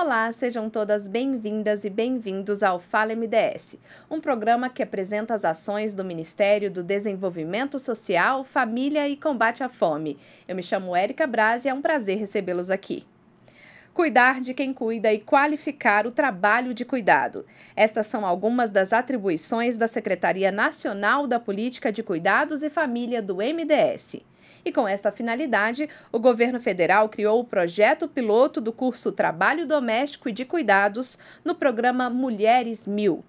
Olá, sejam todas bem-vindas e bem-vindos ao Fala MDS, um programa que apresenta as ações do Ministério do Desenvolvimento Social, Família e Combate à Fome. Eu me chamo Érica Braz e é um prazer recebê-los aqui cuidar de quem cuida e qualificar o trabalho de cuidado. Estas são algumas das atribuições da Secretaria Nacional da Política de Cuidados e Família do MDS. E com esta finalidade, o governo federal criou o projeto piloto do curso Trabalho Doméstico e de Cuidados no programa Mulheres Mil.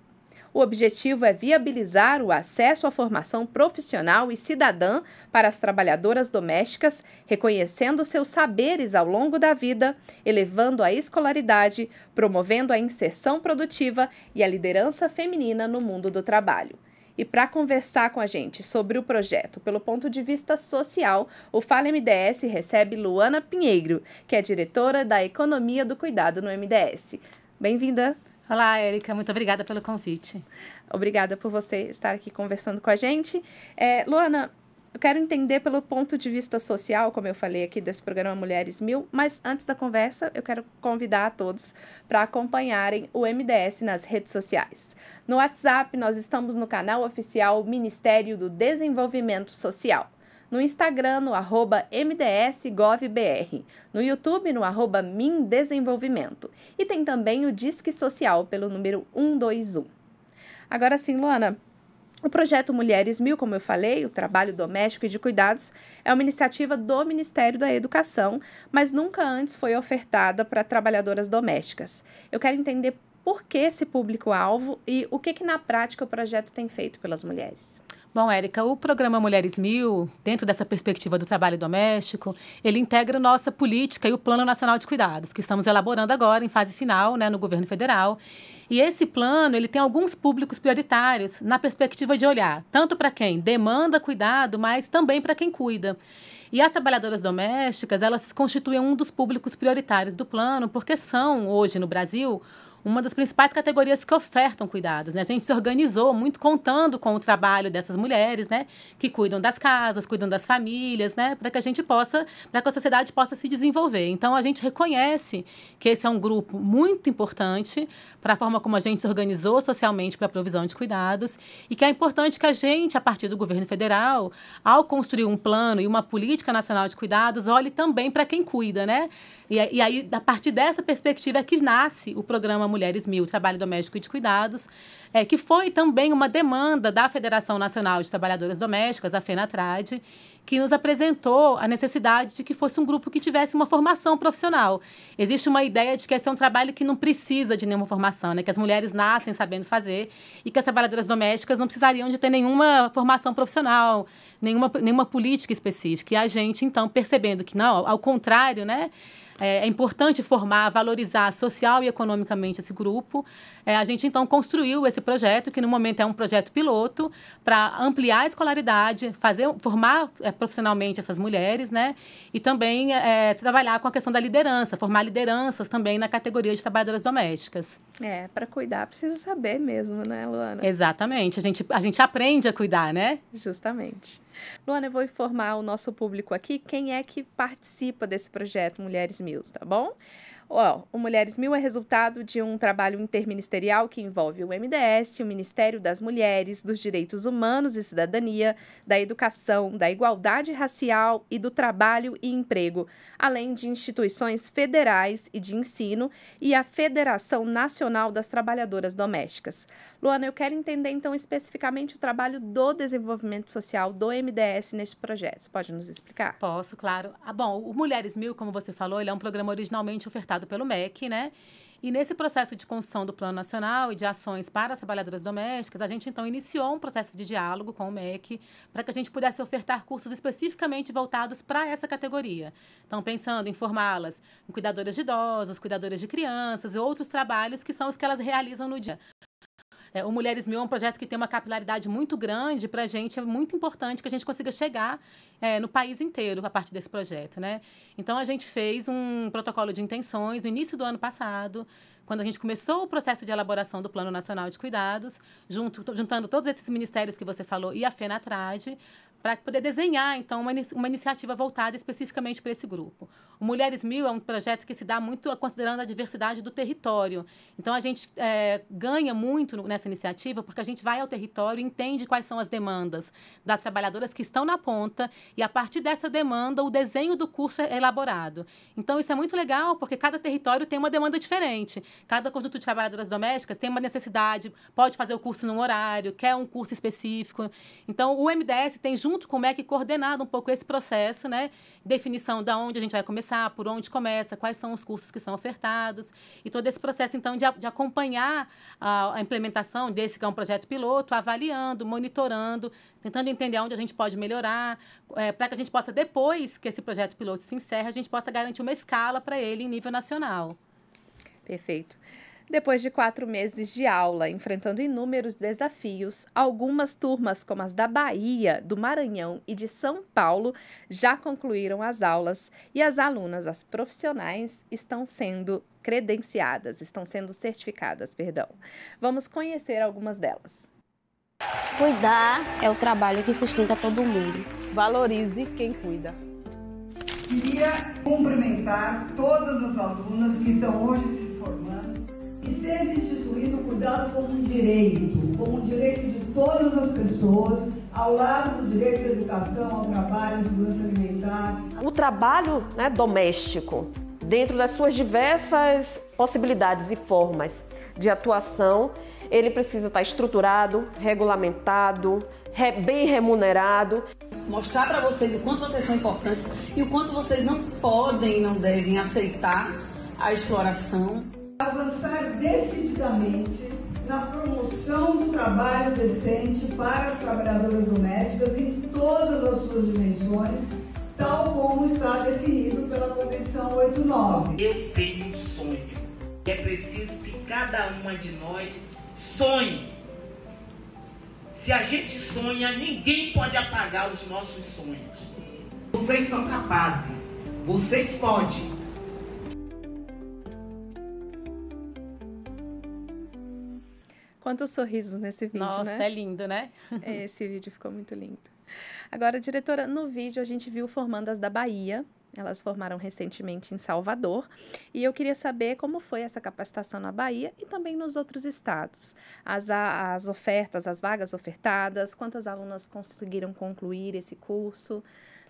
O objetivo é viabilizar o acesso à formação profissional e cidadã para as trabalhadoras domésticas, reconhecendo seus saberes ao longo da vida, elevando a escolaridade, promovendo a inserção produtiva e a liderança feminina no mundo do trabalho e para conversar com a gente sobre o projeto pelo ponto de vista social, o Fala MDS recebe Luana Pinheiro, que é diretora da Economia do Cuidado no MDS. Bem-vinda! Olá, Erika, muito obrigada pelo convite. Obrigada por você estar aqui conversando com a gente. É, Luana, eu quero entender pelo ponto de vista social, como eu falei aqui desse programa Mulheres Mil, mas antes da conversa, eu quero convidar a todos para acompanharem o MDS nas redes sociais. No WhatsApp, nós estamos no canal oficial Ministério do Desenvolvimento Social. No Instagram, no arroba mdsgovbr. No YouTube, no arroba mindesenvolvimento. E tem também o Disque Social pelo número 121. Agora sim, Luana, o projeto Mulheres Mil, como eu falei, o trabalho doméstico e de cuidados, é uma iniciativa do Ministério da Educação, mas nunca antes foi ofertada para trabalhadoras domésticas. Eu quero entender por que esse público-alvo e o que, que na prática o projeto tem feito pelas mulheres. Bom, Érica, o programa Mulheres Mil, dentro dessa perspectiva do trabalho doméstico, ele integra nossa política e o Plano Nacional de Cuidados, que estamos elaborando agora em fase final, né, no governo federal. E esse plano, ele tem alguns públicos prioritários na perspectiva de olhar tanto para quem demanda cuidado, mas também para quem cuida. E as trabalhadoras domésticas, elas constituem um dos públicos prioritários do plano, porque são, hoje no Brasil, uma das principais categorias que ofertam cuidados. Né? A gente se organizou muito contando com o trabalho dessas mulheres, né? que cuidam das casas, cuidam das famílias, né? para que a gente possa, para que a sociedade possa se desenvolver. Então a gente reconhece que esse é um grupo muito importante para a forma como a gente se organizou socialmente para a provisão de cuidados e que é importante que a gente, a partir do governo federal, ao construir um plano e uma política nacional de cuidados, olhe também para quem cuida, né? E, e aí, a partir dessa perspectiva é que nasce o programa Mulheres Mil, Trabalho Doméstico e de Cuidados, é, que foi também uma demanda da Federação Nacional de Trabalhadoras Domésticas, a FENATRAD, que nos apresentou a necessidade de que fosse um grupo que tivesse uma formação profissional. Existe uma ideia de que esse é um trabalho que não precisa de nenhuma formação, né? que as mulheres nascem sabendo fazer e que as trabalhadoras domésticas não precisariam de ter nenhuma formação profissional, nenhuma, nenhuma política específica. E a gente, então, percebendo que, não, ao contrário, né? É, é importante formar, valorizar social e economicamente esse grupo. É, a gente, então, construiu esse projeto, que no momento é um projeto piloto, para ampliar a escolaridade, fazer, formar é, profissionalmente essas mulheres, né? E também é, é, trabalhar com a questão da liderança, formar lideranças também na categoria de trabalhadoras domésticas. É, para cuidar precisa saber mesmo, né, Luana? Exatamente. A gente, a gente aprende a cuidar, né? Justamente. Luana, eu vou informar o nosso público aqui quem é que participa desse projeto Mulheres tá bom? o Mulheres Mil é resultado de um trabalho interministerial que envolve o MDS, o Ministério das Mulheres, dos Direitos Humanos e Cidadania, da Educação, da Igualdade Racial e do Trabalho e Emprego, além de instituições federais e de ensino e a Federação Nacional das Trabalhadoras Domésticas. Luana, eu quero entender então especificamente o trabalho do desenvolvimento social do MDS neste projeto. Você pode nos explicar? Posso, claro. Ah, bom, o Mulheres Mil, como você falou, ele é um programa originalmente ofertado pelo MEC, né? E nesse processo de construção do Plano Nacional e de ações para as trabalhadoras domésticas, a gente então iniciou um processo de diálogo com o MEC para que a gente pudesse ofertar cursos especificamente voltados para essa categoria. Então, pensando em formá-las em cuidadoras de idosos, cuidadoras de crianças e outros trabalhos que são os que elas realizam no dia. É, o Mulheres Mil é um projeto que tem uma capilaridade muito grande para a gente. É muito importante que a gente consiga chegar é, no país inteiro a partir desse projeto. Né? Então, a gente fez um protocolo de intenções no início do ano passado, quando a gente começou o processo de elaboração do Plano Nacional de Cuidados, junto, juntando todos esses ministérios que você falou e a FENATRAD, para poder desenhar, então, uma, uma iniciativa voltada especificamente para esse grupo. O Mulheres Mil é um projeto que se dá muito considerando a diversidade do território. Então, a gente é, ganha muito nessa iniciativa porque a gente vai ao território e entende quais são as demandas das trabalhadoras que estão na ponta e, a partir dessa demanda, o desenho do curso é elaborado. Então, isso é muito legal porque cada território tem uma demanda diferente. Cada conjunto de trabalhadoras domésticas tem uma necessidade, pode fazer o curso num horário, quer um curso específico. Então, o MDS tem, junto junto como é mec coordenado um pouco esse processo, né? Definição da de onde a gente vai começar, por onde começa, quais são os cursos que são ofertados e todo esse processo então de, de acompanhar a, a, implementação desse que é um projeto piloto, avaliando, monitorando, tentando entender onde a gente pode melhorar, é, para que a gente possa depois que esse projeto piloto se encerre, a gente possa garantir uma escala para ele em nível nacional. Perfeito. Depois de quatro meses de aula, enfrentando inúmeros desafios, algumas turmas, como as da Bahia, do Maranhão e de São Paulo, já concluíram as aulas e as alunas, as profissionais, estão sendo credenciadas, estão sendo certificadas, perdão. Vamos conhecer algumas delas. Cuidar é o trabalho que sustenta todo mundo. Valorize quem cuida. Queria cumprimentar todas as alunas que estão hoje se ser instituído o cuidado como um direito, como um direito de todas as pessoas, ao lado do direito à educação, ao trabalho, à segurança alimentar. O trabalho né, doméstico, dentro das suas diversas possibilidades e formas de atuação, ele precisa estar estruturado, regulamentado, bem remunerado. Mostrar para vocês o quanto vocês são importantes e o quanto vocês não podem, não devem aceitar a exploração avançar decididamente na promoção do trabalho decente para as trabalhadoras domésticas em todas as suas dimensões, tal como está definido pela Convenção 89. Eu tenho um sonho. É preciso que cada uma de nós sonhe. Se a gente sonha, ninguém pode apagar os nossos sonhos. Vocês são capazes. Vocês podem. Quantos sorrisos nesse vídeo, Nossa, né? é lindo, né? É, esse vídeo ficou muito lindo. Agora, diretora, no vídeo a gente viu formandas da Bahia, elas formaram recentemente em Salvador e eu queria saber como foi essa capacitação na Bahia e também nos outros estados. As, as ofertas, as vagas ofertadas, quantas alunas conseguiram concluir esse curso?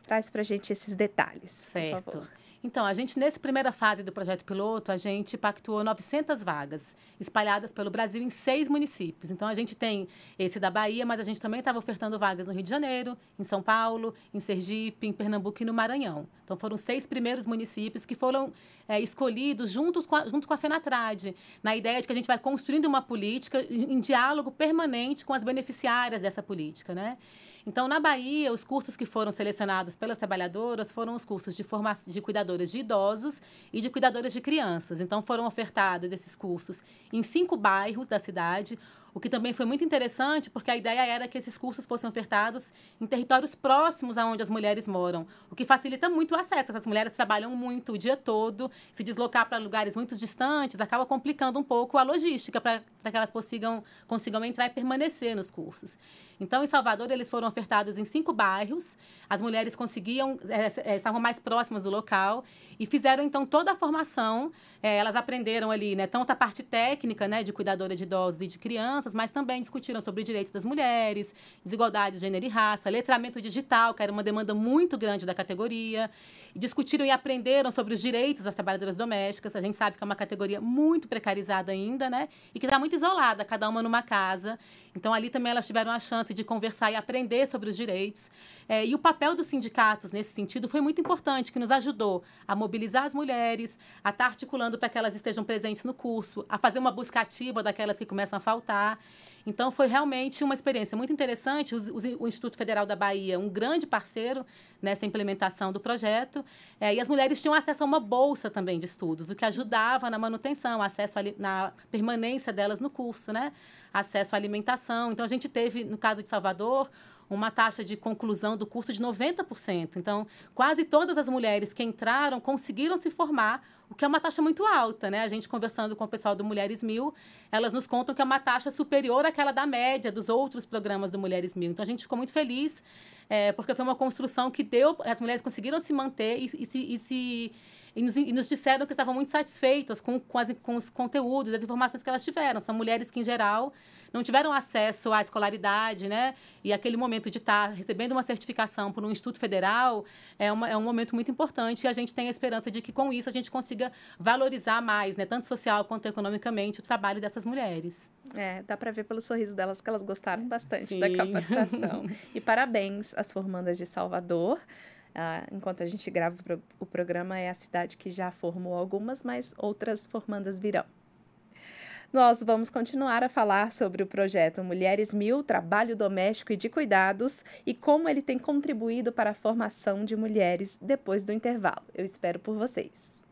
Traz para gente esses detalhes. Certo. Por favor. Então, a gente, nessa primeira fase do projeto piloto, a gente pactuou 900 vagas, espalhadas pelo Brasil em seis municípios. Então, a gente tem esse da Bahia, mas a gente também estava ofertando vagas no Rio de Janeiro, em São Paulo, em Sergipe, em Pernambuco e no Maranhão. Então, foram seis primeiros municípios que foram é, escolhidos juntos com a, junto com a FENATRAD, na ideia de que a gente vai construindo uma política em, em diálogo permanente com as beneficiárias dessa política, né? Então, na Bahia, os cursos que foram selecionados pelas trabalhadoras foram os cursos de, forma de cuidadores de idosos e de cuidadores de crianças. Então, foram ofertados esses cursos em cinco bairros da cidade, o que também foi muito interessante, porque a ideia era que esses cursos fossem ofertados em territórios próximos a onde as mulheres moram, o que facilita muito o acesso. Essas mulheres trabalham muito o dia todo, se deslocar para lugares muito distantes acaba complicando um pouco a logística para que elas consigam, consigam entrar e permanecer nos cursos. Então, em Salvador, eles foram ofertados em cinco bairros, as mulheres conseguiam, é, é, estavam mais próximas do local e fizeram, então, toda a formação. É, elas aprenderam ali, né, tanto a parte técnica, né, de cuidadora de idosos e de crianças, crianças, mas também discutiram sobre direitos das mulheres, desigualdade de gênero e raça, letramento digital, que era uma demanda muito grande da categoria. Discutiram e aprenderam sobre os direitos das trabalhadoras domésticas. A gente sabe que é uma categoria muito precarizada ainda, né? E que está muito isolada, cada uma numa casa. Então, ali também elas tiveram a chance de conversar e aprender sobre os direitos. É, e o papel dos sindicatos nesse sentido foi muito importante, que nos ajudou a mobilizar as mulheres, a estar tá articulando para que elas estejam presentes no curso, a fazer uma busca ativa daquelas que começam a faltar trabalhar. Então, foi realmente uma experiência muito interessante. o Instituto Federal da Bahia, um grande parceiro nessa implementação do projeto. É, e as mulheres tinham acesso a uma bolsa também de estudos, o que ajudava na manutenção, acesso a, na permanência delas no curso, né? acesso à alimentação. Então, a gente teve, no caso de Salvador, uma taxa de conclusão do curso de 90%. Então, quase todas as mulheres que entraram conseguiram se formar, o que é uma taxa muito alta, né? A gente conversando com o pessoal do Mulheres Mil, elas nos contam que é uma taxa superior àquela da média dos outros programas do Mulheres Mil. Então, a gente ficou muito feliz, é, porque foi uma construção que deu, as mulheres conseguiram se manter e, e se, e se e nos, e nos, disseram que estavam muito satisfeitas com, com, as, com, os conteúdos, as informações que elas tiveram. São mulheres que, em geral, não tiveram acesso à escolaridade, né? E aquele momento de estar tá recebendo uma certificação por um instituto federal é, uma, é um momento muito importante e a gente tem a esperança de que com isso a gente consiga valorizar mais, né? Tanto social quanto economicamente o trabalho dessas mulheres. É, dá para ver pelo sorriso delas que elas gostaram bastante Sim. da capacitação. e parabéns às formandas de Salvador. Uh, enquanto a gente grava o programa, é a cidade que já formou algumas, mas outras formandas virão nós vamos continuar a falar sobre o projeto Mulheres Mil, Trabalho Doméstico e de Cuidados e como ele tem contribuído para a formação de mulheres depois do intervalo. Eu espero por vocês.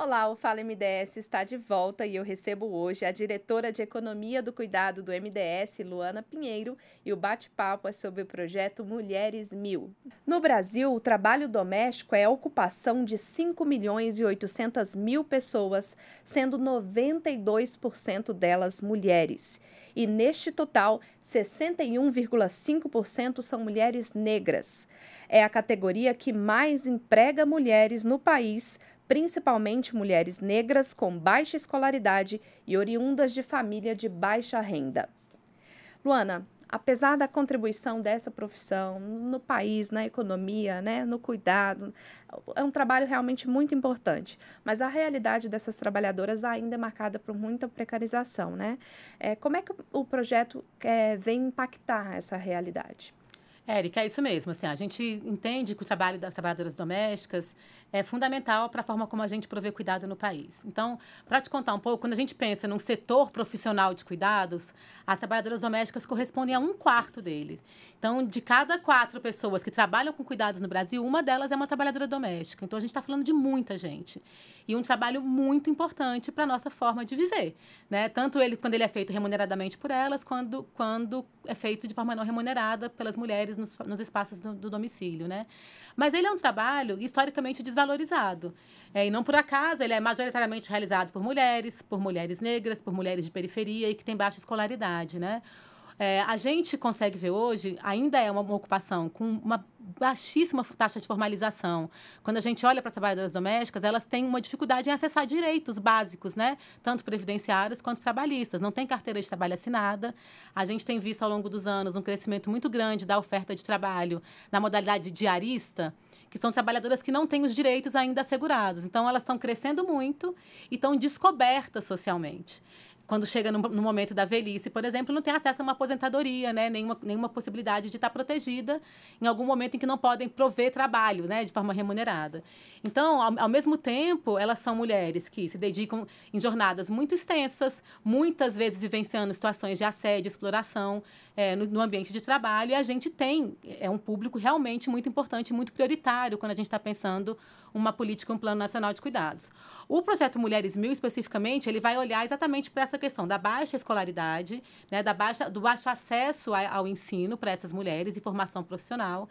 Olá, o Fala MDS está de volta e eu recebo hoje a diretora de Economia do Cuidado do MDS, Luana Pinheiro, e o bate-papo é sobre o projeto Mulheres Mil. No Brasil, o trabalho doméstico é a ocupação de 5 milhões e 800 mil pessoas, sendo 92% delas mulheres. E neste total, 61,5% são mulheres negras. É a categoria que mais emprega mulheres no país, principalmente mulheres negras com baixa escolaridade e oriundas de família de baixa renda. Luana, apesar da contribuição dessa profissão no país, na economia, né, no cuidado, é um trabalho realmente muito importante. Mas a realidade dessas trabalhadoras ainda é marcada por muita precarização, né? É, como é que o projeto é, vem impactar essa realidade? Érica, é isso mesmo. Assim, a gente entende que o trabalho das trabalhadoras domésticas é fundamental para a forma como a gente provê cuidado no país. Então, para te contar um pouco, quando a gente pensa num setor profissional de cuidados, as trabalhadoras domésticas correspondem a um quarto deles. Então, de cada quatro pessoas que trabalham com cuidados no Brasil, uma delas é uma trabalhadora doméstica. Então, a gente está falando de muita gente. E um trabalho muito importante para a nossa forma de viver. Né? Tanto ele, quando ele é feito remuneradamente por elas, quando, quando é feito de forma não remunerada pelas mulheres nos, nos espaços do, do, domicílio, né? Mas ele é um trabalho historicamente desvalorizado. É, e não por acaso ele é majoritariamente realizado por mulheres, por mulheres negras, por mulheres de periferia e que têm baixa escolaridade, né? É, a gente consegue ver hoje, ainda é uma, uma ocupação com uma baixíssima taxa de formalização. Quando a gente olha para trabalhadoras domésticas, elas têm uma dificuldade em acessar direitos básicos, né? Tanto previdenciários quanto trabalhistas. Não tem carteira de trabalho assinada. A gente tem visto ao longo dos anos um crescimento muito grande da oferta de trabalho na modalidade diarista que são trabalhadoras que não têm os direitos ainda assegurados. Então, elas estão crescendo muito e estão descobertas socialmente quando chega no, no, momento da velhice, por exemplo, não tem acesso a uma aposentadoria, né? Nenhuma, nenhuma possibilidade de estar tá protegida em algum momento em que não podem prover trabalho, né? De forma remunerada. Então, ao, ao mesmo tempo, elas são mulheres que se dedicam em jornadas muito extensas, muitas vezes vivenciando situações de assédio, exploração, é, no, no, ambiente de trabalho. E a gente tem, é, é um público realmente muito importante, muito prioritário quando a gente está pensando uma política, um plano nacional de cuidados. O projeto Mulheres Mil, especificamente, ele vai olhar exatamente para essa questão da baixa escolaridade, né, da baixa, do baixo acesso a, ao ensino para essas mulheres e formação profissional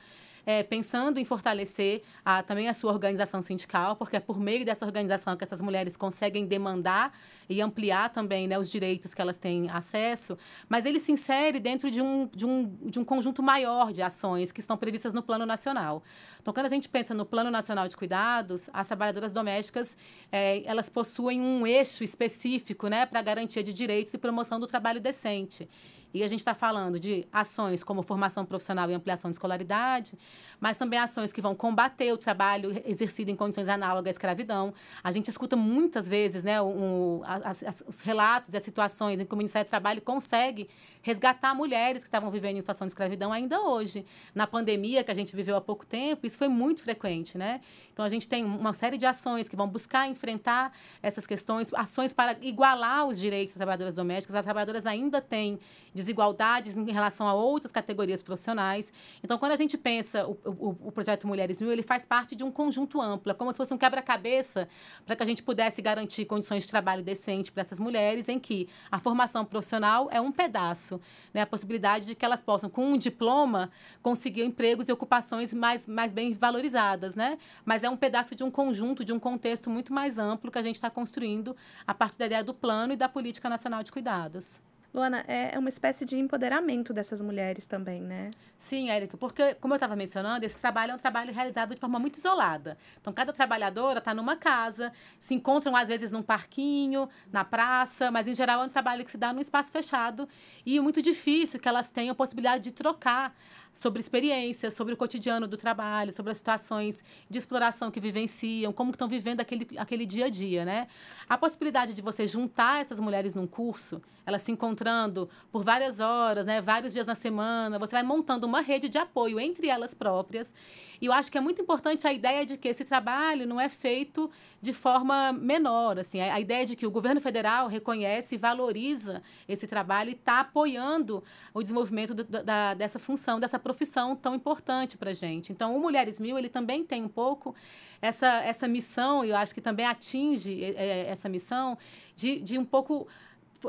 é, pensando em fortalecer a, também a sua organização sindical, porque é por meio dessa organização que essas mulheres conseguem demandar e ampliar também né, os direitos que elas têm acesso, mas ele se insere dentro de um, de, um, de um conjunto maior de ações que estão previstas no Plano Nacional. Então, quando a gente pensa no Plano Nacional de Cuidados, as trabalhadoras domésticas é, elas possuem um eixo específico né, para garantia de direitos e promoção do trabalho decente. E a gente está falando de ações como formação profissional e ampliação de escolaridade, mas também ações que vão combater o trabalho exercido em condições análogas à escravidão. A gente escuta muitas vezes né, um, as, as, os relatos e as situações em que o Ministério do Trabalho consegue resgatar mulheres que estavam vivendo em situação de escravidão ainda hoje. Na pandemia que a gente viveu há pouco tempo, isso foi muito frequente. Né? Então, a gente tem uma série de ações que vão buscar enfrentar essas questões, ações para igualar os direitos das trabalhadoras domésticas. As trabalhadoras ainda têm desigualdades em relação a outras categorias profissionais. Então, quando a gente pensa o, o, o projeto Mulheres Mil, ele faz parte de um conjunto amplo, é como se fosse um quebra-cabeça para que a gente pudesse garantir condições de trabalho decente para essas mulheres, em que a formação profissional é um pedaço, né? a possibilidade de que elas possam, com um diploma, conseguir empregos e ocupações mais, mais bem valorizadas, né? mas é um pedaço de um conjunto, de um contexto muito mais amplo que a gente está construindo a partir da ideia do plano e da política nacional de cuidados. Luana, é, é uma espécie de empoderamento dessas mulheres também, né? Sim, Érica, porque, como eu estava mencionando, esse trabalho é um trabalho realizado de forma muito isolada. Então, cada trabalhadora está numa casa, se encontram às vezes num parquinho, na praça, mas em geral é um trabalho que se dá num espaço fechado e é muito difícil que elas tenham a possibilidade de trocar sobre experiências, sobre o cotidiano do trabalho, sobre as situações de exploração que vivenciam, como estão vivendo aquele, aquele dia a dia, né? A possibilidade de você juntar essas mulheres num curso, elas se encontram entrando por várias horas, né, vários dias na semana, você vai montando uma rede de apoio entre elas próprias. E eu acho que é muito importante a ideia de que esse trabalho não é feito de forma menor, assim, a ideia de que o governo federal reconhece e valoriza esse trabalho e está apoiando o desenvolvimento do, da, dessa função, dessa profissão tão importante para gente. Então, o Mulheres Mil ele também tem um pouco essa essa missão, e eu acho que também atinge é, é essa missão de, de um pouco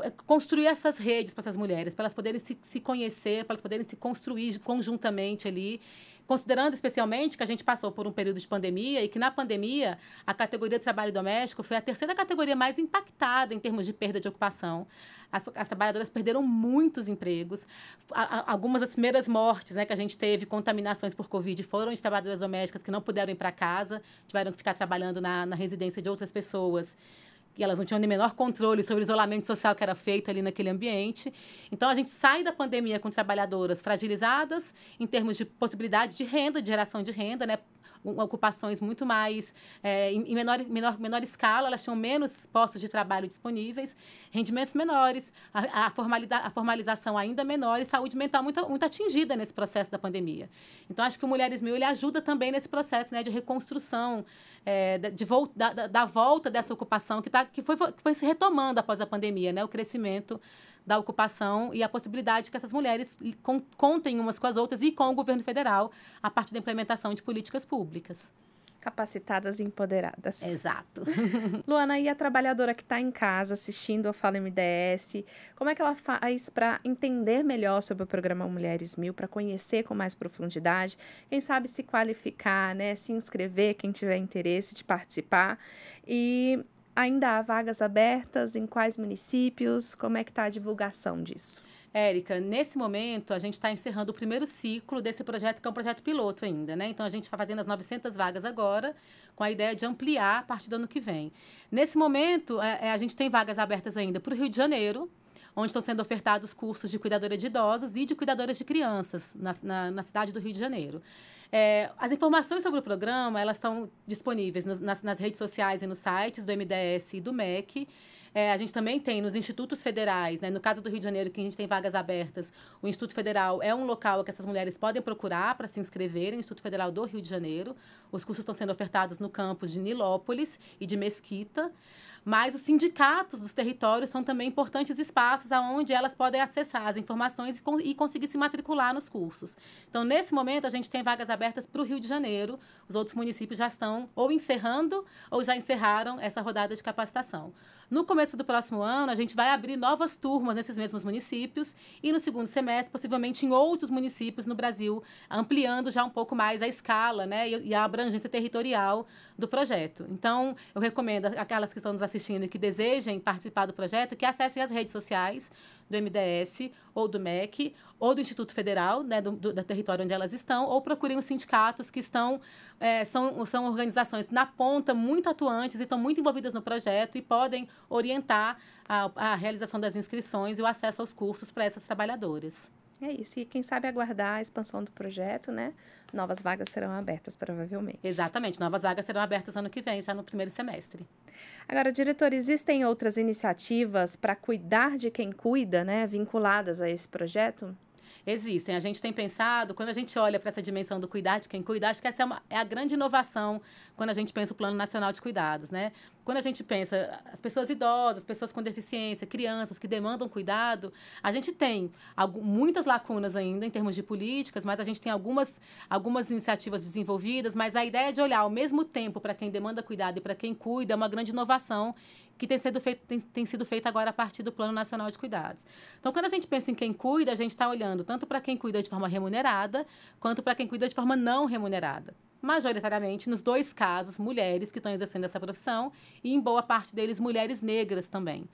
é, construir essas redes para essas mulheres, para elas poderem se, se conhecer, para elas poderem se construir conjuntamente ali, considerando especialmente que a gente passou por um período de pandemia e que na pandemia a categoria do trabalho doméstico foi a terceira categoria mais impactada em termos de perda de ocupação. As, as trabalhadoras perderam muitos empregos. A, a, algumas das primeiras mortes né, que a gente teve, contaminações por Covid, foram de trabalhadoras domésticas que não puderam ir para casa, tiveram que ficar trabalhando na, na residência de outras pessoas e elas não tinham nem menor controle sobre o isolamento social que era feito ali naquele ambiente. Então a gente sai da pandemia com trabalhadoras fragilizadas em termos de possibilidade de renda, de geração de renda, né? ocupações muito mais é, em menor, menor, menor escala, elas tinham menos postos de trabalho disponíveis, rendimentos menores, a, a, a formalização ainda menor e saúde mental muito, muito atingida nesse processo da pandemia. Então, acho que o Mulheres Mil ele ajuda também nesse processo né, de reconstrução, é, de vol da, da, volta dessa ocupação que, tá, que, foi, que foi se retomando após a pandemia, né, o crescimento da ocupação e a possibilidade que essas mulheres contem umas com as outras e com o governo federal a partir da implementação de políticas públicas. Capacitadas e empoderadas. Exato. Luana, e a trabalhadora que está em casa assistindo a Fala MDS, como é que ela faz para entender melhor sobre o programa Mulheres Mil, para conhecer com mais profundidade? Quem sabe se qualificar, né? Se inscrever, quem tiver interesse de participar. E Ainda há vagas abertas? Em quais municípios? Como é que está a divulgação disso? Érica, nesse momento a gente está encerrando o primeiro ciclo desse projeto, que é um projeto piloto ainda, né? Então a gente está fazendo as 900 vagas agora, com a ideia de ampliar a partir do ano que vem. Nesse momento, é, é a gente tem vagas abertas ainda para o Rio de Janeiro, onde estão sendo ofertados cursos de cuidadora de idosos e de cuidadoras de crianças na, na, na cidade do Rio de Janeiro. É, as informações sobre o programa elas estão disponíveis nos, nas, nas, redes sociais e nos sites do MDS e do MEC. É, a gente também tem nos institutos federais, né? no caso do Rio de Janeiro, que a gente tem vagas abertas, o Instituto Federal é um local que essas mulheres podem procurar para se inscreverem, Instituto Federal do Rio de Janeiro. Os cursos estão sendo ofertados no campus de Nilópolis e de Mesquita mas os sindicatos dos territórios são também importantes espaços aonde elas podem acessar as informações e, con e conseguir se matricular nos cursos. Então, nesse momento, a gente tem vagas abertas para o Rio de Janeiro. Os outros municípios já estão ou encerrando ou já encerraram essa rodada de capacitação. No começo do próximo ano, a gente vai abrir novas turmas nesses mesmos municípios e no segundo semestre, possivelmente em outros municípios no Brasil, ampliando já um pouco mais a escala né, e a abrangência territorial do projeto. Então, eu recomendo aquelas que estão nos assistindo e que desejem participar do projeto que acessem as redes sociais do MDS ou do MEC ou do Instituto Federal, né, do, do, do território onde elas estão, ou procurem os sindicatos que estão é, são, são organizações na ponta muito atuantes e estão muito envolvidas no projeto e podem orientar a, a realização das inscrições e o acesso aos cursos para essas trabalhadoras. É isso. E quem sabe aguardar a expansão do projeto, né? Novas vagas serão abertas, provavelmente. Exatamente. Novas vagas serão abertas ano que vem, já no primeiro semestre. Agora, diretor, existem outras iniciativas para cuidar de quem cuida, né? Vinculadas a esse projeto? existem. A gente tem pensado, quando a gente olha para essa dimensão do cuidar de quem cuida, acho que essa é, uma, é a grande inovação quando a gente pensa o Plano Nacional de Cuidados, né? Quando a gente pensa as pessoas idosas, pessoas com deficiência, crianças que demandam cuidado, a gente tem algumas, muitas lacunas ainda em termos de políticas, mas a gente tem algumas, algumas iniciativas desenvolvidas, mas a ideia de olhar ao mesmo tempo para quem demanda cuidado e para quem cuida é uma grande inovação que tem sido, feito, tem, tem sido feita agora a partir do Plano Nacional de Cuidados. Então, quando a gente pensa em quem cuida, a gente está olhando tanto para quem cuida de forma remunerada, quanto para quem cuida de forma não remunerada majoritariamente, nos dois casos, mulheres que estão exercendo essa profissão e, em boa parte deles, mulheres negras também.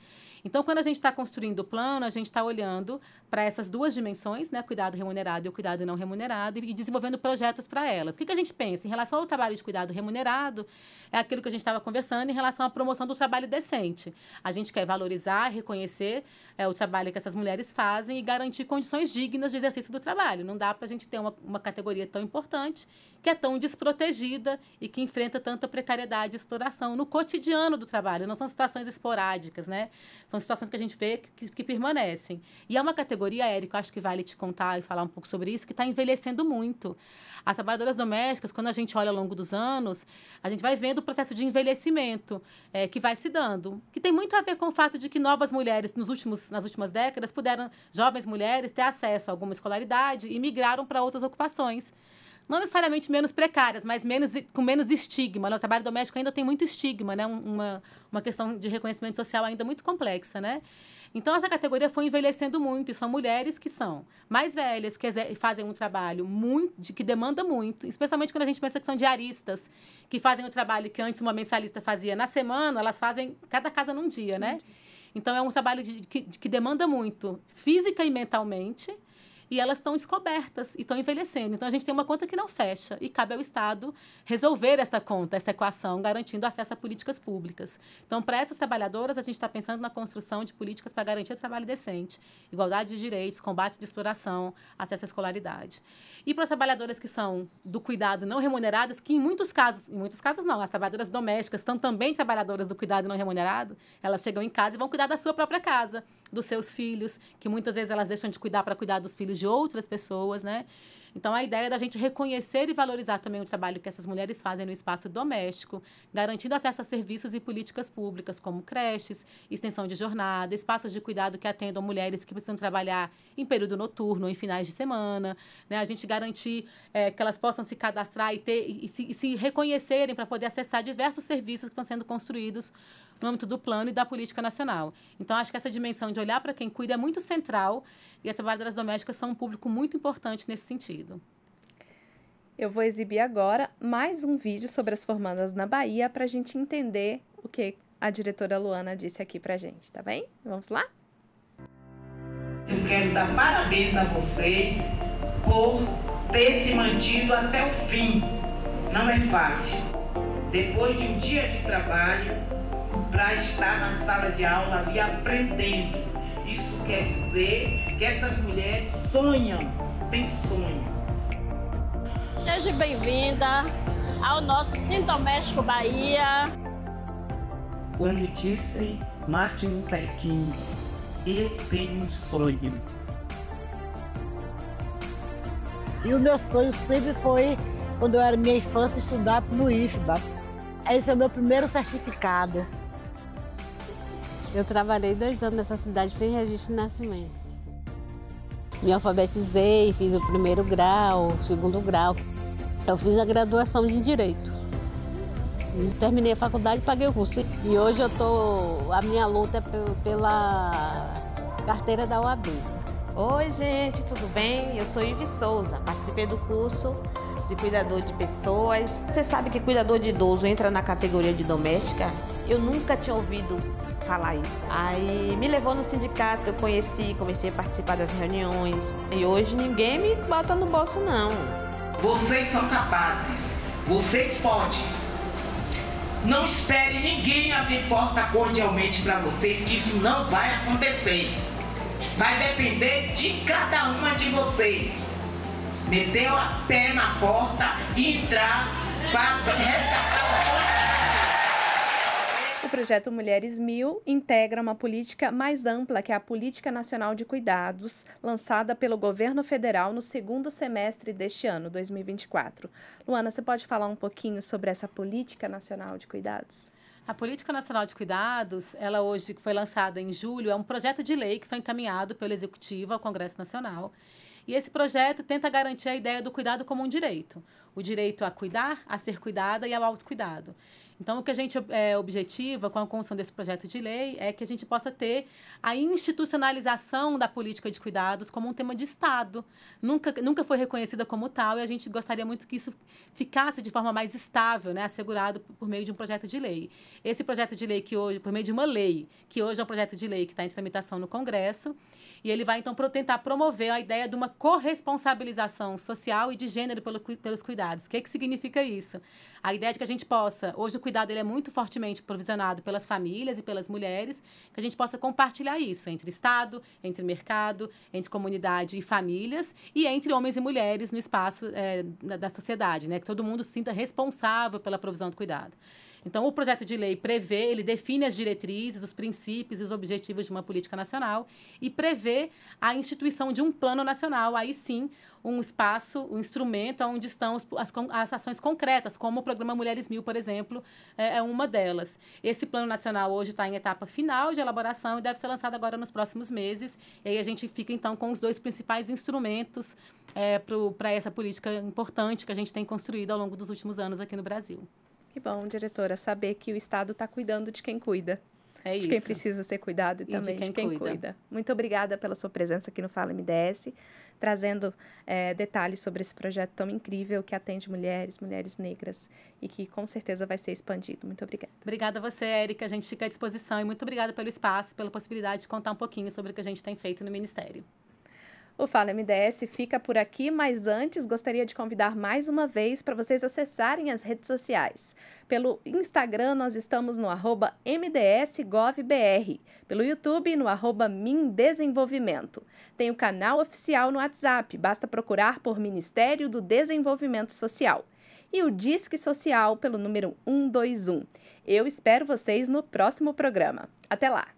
Então, quando a gente está construindo o plano, a gente está olhando para essas duas dimensões, né, cuidado remunerado e o cuidado não remunerado, e desenvolvendo projetos para elas. O que, que a gente pensa? Em relação ao trabalho de cuidado remunerado, é aquilo que a gente estava conversando em relação à promoção do trabalho decente. A gente quer valorizar, reconhecer é, o trabalho que essas mulheres fazem e garantir condições dignas de exercício do trabalho. Não dá para a gente ter uma, uma categoria tão importante que é tão desprotegida e que enfrenta tanta precariedade e exploração no cotidiano do trabalho. Não são situações esporádicas, né? São situações que a gente vê que, que permanecem. E é uma categoria, Érico, acho que vale te contar e falar um pouco sobre isso, que está envelhecendo muito. As trabalhadoras domésticas, quando a gente olha ao longo dos anos, a gente vai vendo o processo de envelhecimento é, que vai se dando, que tem muito a ver com o fato de que novas mulheres, nos últimos, nas últimas décadas, puderam, jovens mulheres, ter acesso a alguma escolaridade e migraram para outras ocupações não necessariamente menos precárias, mas menos, com menos estigma. Né? O trabalho doméstico ainda tem muito estigma, né? Uma, uma questão de reconhecimento social ainda muito complexa, né? Então, essa categoria foi envelhecendo muito, e são mulheres que são mais velhas, que fazem um trabalho muito, de, que demanda muito, especialmente quando a gente pensa que são diaristas, que fazem o um trabalho que antes uma mensalista fazia na semana, elas fazem cada casa num dia, né? Então, é um trabalho de, de, que, demanda muito, física e mentalmente, e elas estão descobertas e estão envelhecendo. Então, a gente tem uma conta que não fecha e cabe ao Estado resolver essa conta, essa equação, garantindo acesso a políticas públicas. Então, para essas trabalhadoras, a gente está pensando na construção de políticas para garantir o trabalho decente, igualdade de direitos, combate de exploração, acesso à escolaridade. E para as trabalhadoras que são do cuidado não remuneradas, que em muitos casos, em muitos casos não, as trabalhadoras domésticas estão também trabalhadoras do cuidado não remunerado, elas chegam em casa e vão cuidar da sua própria casa dos seus filhos, que muitas vezes elas deixam de cuidar para cuidar dos filhos de outras pessoas, né? Então, a ideia é da gente reconhecer e valorizar também o trabalho que essas mulheres fazem no espaço doméstico, garantindo acesso a serviços e políticas públicas, como creches, extensão de jornada, espaços de cuidado que atendam mulheres que precisam trabalhar em período noturno, em finais de semana. Né? A gente garantir é, que elas possam se cadastrar e, ter, e, se, e se reconhecerem para poder acessar diversos serviços que estão sendo construídos no âmbito do plano e da política nacional. Então, acho que essa dimensão de olhar para quem cuida é muito central e as trabalhadoras domésticas são um público muito importante nesse sentido. Eu vou exibir agora mais um vídeo sobre as formandas na Bahia para a gente entender o que a diretora Luana disse aqui para a gente, tá bem? Vamos lá? Eu quero dar parabéns a vocês por ter se mantido até o fim. Não é fácil. Depois de um dia de trabalho, para estar na sala de aula ali aprendendo. Isso quer dizer que essas mulheres sonham, têm sonho. Seja bem-vinda ao nosso Sintoméstico Bahia. Quando disse Martin Luther King, eu tenho um sonho. E o meu sonho sempre foi, quando eu era minha infância, estudar no IFBA. Esse é o meu primeiro certificado. Eu trabalhei dois anos nessa cidade sem registro de nascimento. Me alfabetizei, fiz o primeiro grau, o segundo grau. Eu fiz a graduação de Direito. Terminei a faculdade e paguei o curso. E hoje eu tô, a minha luta é pela carteira da OAB. Oi, gente, tudo bem? Eu sou Ive Souza, participei do curso de cuidador de pessoas. Você sabe que cuidador de idoso entra na categoria de doméstica? Eu nunca tinha ouvido falar isso. Aí me levou no sindicato, eu conheci, comecei a participar das reuniões. E hoje ninguém me bota no bolso, não. Vocês são capazes, vocês podem. Não espere ninguém abrir porta cordialmente para vocês, que isso não vai acontecer. Vai depender de cada uma de vocês. Meteu a pé na porta e entrar para resgatar os o projeto Mulheres Mil integra uma política mais ampla que é a Política Nacional de Cuidados, lançada pelo governo federal no segundo semestre deste ano, 2024. Luana, você pode falar um pouquinho sobre essa Política Nacional de Cuidados? A Política Nacional de Cuidados, ela hoje foi lançada em julho, é um projeto de lei que foi encaminhado pelo Executivo ao Congresso Nacional. E esse projeto tenta garantir a ideia do cuidado como um direito. O direito a cuidar, a ser cuidada e ao autocuidado. Então, o que a gente é, objetiva com a construção desse projeto de lei é que a gente possa ter a institucionalização da política de cuidados como um tema de Estado. Nunca, nunca foi reconhecida como tal e a gente gostaria muito que isso ficasse de forma mais estável, né, assegurado por meio de um projeto de lei. Esse projeto de lei que hoje, por meio de uma lei, que hoje é um projeto de lei que está em tramitação no Congresso, e ele vai, então, pro, tentar promover a ideia de uma corresponsabilização social e de gênero pelo, pelos cuidados. O que, é que significa isso? A ideia é de que a gente possa, hoje o cuidado ele é muito fortemente provisionado pelas famílias e pelas mulheres, que a gente possa compartilhar isso entre Estado, entre mercado, entre comunidade e famílias e entre homens e mulheres no espaço é, da, da sociedade, né? Que todo mundo se sinta responsável pela provisão do cuidado. Então, o projeto de lei prevê, ele define as diretrizes, os princípios e os objetivos de uma política nacional e prevê a instituição de um plano nacional, aí sim, um espaço, um instrumento onde estão as, as ações concretas, como o programa Mulheres Mil, por exemplo, é, é uma delas. Esse plano nacional hoje está em etapa final de elaboração e deve ser lançado agora nos próximos meses. E aí a gente fica, então, com os dois principais instrumentos é, para essa política importante que a gente tem construído ao longo dos últimos anos aqui no Brasil. Que bom, diretora, saber que o Estado está cuidando de quem cuida. É de quem precisa ser cuidado e, e também de quem, de quem cuida. cuida. Muito obrigada pela sua presença aqui no Fala MDS, trazendo é, detalhes sobre esse projeto tão incrível que atende mulheres, mulheres negras e que com certeza vai ser expandido. Muito obrigada. Obrigada a você, Érica. A gente fica à disposição e muito obrigada pelo espaço, pela possibilidade de contar um pouquinho sobre o que a gente tem feito no Ministério. O Fala MDS fica por aqui, mas antes gostaria de convidar mais uma vez para vocês acessarem as redes sociais. Pelo Instagram, nós estamos no arroba mdsgovbr, pelo YouTube, no arroba Mindesenvolvimento. Tem o canal oficial no WhatsApp, basta procurar por Ministério do Desenvolvimento Social. E o Disque Social pelo número 121. Eu espero vocês no próximo programa. Até lá!